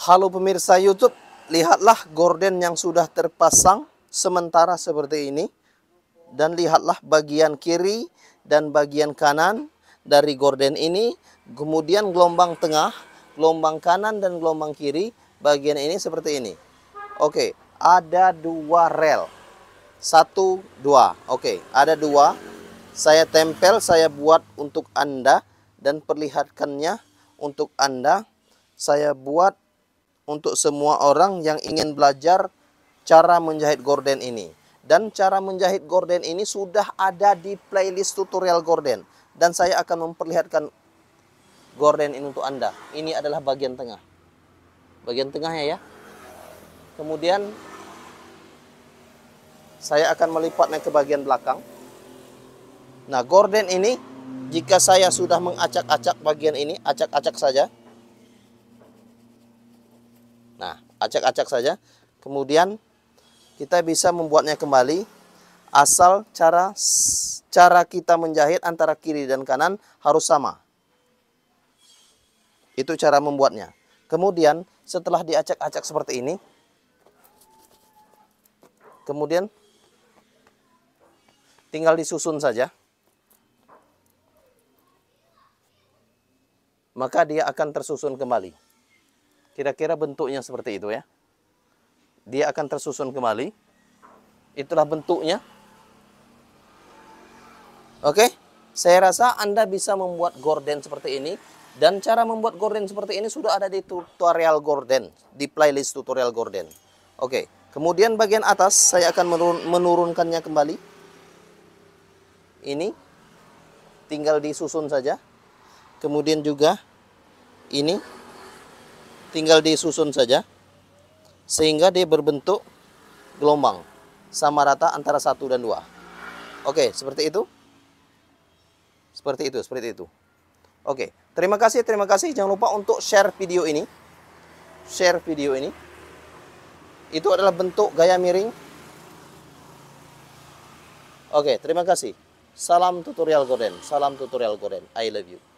Halo pemirsa YouTube, lihatlah gorden yang sudah terpasang sementara seperti ini. Dan lihatlah bagian kiri dan bagian kanan dari gorden ini. Kemudian gelombang tengah, gelombang kanan dan gelombang kiri bagian ini seperti ini. Oke, ada dua rel. Satu, dua. Oke, ada dua. Saya tempel, saya buat untuk Anda dan perlihatkannya untuk Anda. Saya buat untuk semua orang yang ingin belajar cara menjahit gorden ini. Dan cara menjahit gorden ini sudah ada di playlist tutorial gorden. Dan saya akan memperlihatkan gorden ini untuk Anda. Ini adalah bagian tengah. Bagian tengahnya ya. Kemudian saya akan melipatnya ke bagian belakang. Nah, gorden ini jika saya sudah mengacak-acak bagian ini, acak-acak saja acak-acak saja. Kemudian kita bisa membuatnya kembali asal cara cara kita menjahit antara kiri dan kanan harus sama. Itu cara membuatnya. Kemudian setelah diacak-acak seperti ini, kemudian tinggal disusun saja. Maka dia akan tersusun kembali. Kira-kira bentuknya seperti itu ya. Dia akan tersusun kembali. Itulah bentuknya. Oke, saya rasa Anda bisa membuat gorden seperti ini. Dan cara membuat gorden seperti ini sudah ada di tutorial gorden, di playlist tutorial gorden. Oke, kemudian bagian atas saya akan menurun, menurunkannya kembali. Ini tinggal disusun saja. Kemudian juga ini tinggal disusun saja sehingga dia berbentuk gelombang sama rata antara satu dan dua. Oke, seperti itu. Seperti itu, seperti itu. Oke, terima kasih, terima kasih. Jangan lupa untuk share video ini. Share video ini. Itu adalah bentuk gaya miring. Oke, terima kasih. Salam tutorial Gorden. Salam tutorial Gorden. I love you.